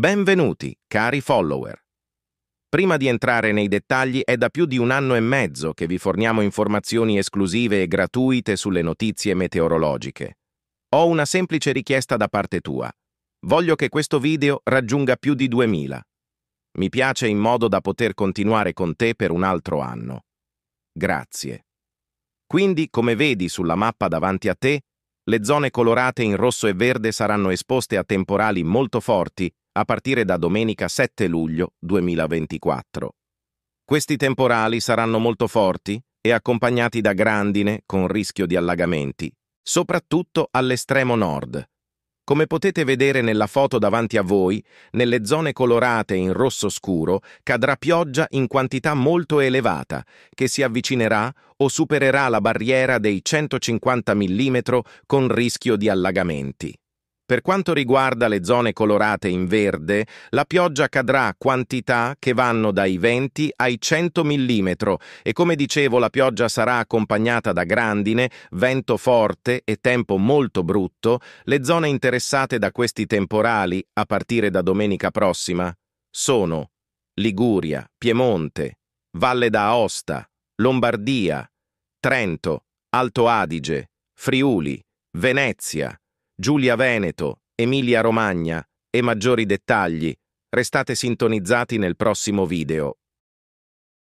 Benvenuti, cari follower. Prima di entrare nei dettagli, è da più di un anno e mezzo che vi forniamo informazioni esclusive e gratuite sulle notizie meteorologiche. Ho una semplice richiesta da parte tua. Voglio che questo video raggiunga più di 2000. Mi piace in modo da poter continuare con te per un altro anno. Grazie. Quindi, come vedi sulla mappa davanti a te, le zone colorate in rosso e verde saranno esposte a temporali molto forti a partire da domenica 7 luglio 2024. Questi temporali saranno molto forti e accompagnati da grandine con rischio di allagamenti, soprattutto all'estremo nord. Come potete vedere nella foto davanti a voi, nelle zone colorate in rosso scuro cadrà pioggia in quantità molto elevata, che si avvicinerà o supererà la barriera dei 150 mm con rischio di allagamenti. Per quanto riguarda le zone colorate in verde, la pioggia cadrà quantità che vanno dai 20 ai 100 mm e come dicevo la pioggia sarà accompagnata da grandine, vento forte e tempo molto brutto, le zone interessate da questi temporali, a partire da domenica prossima, sono Liguria, Piemonte, Valle d'Aosta, Lombardia, Trento, Alto Adige, Friuli, Venezia, Giulia Veneto, Emilia Romagna e maggiori dettagli. Restate sintonizzati nel prossimo video.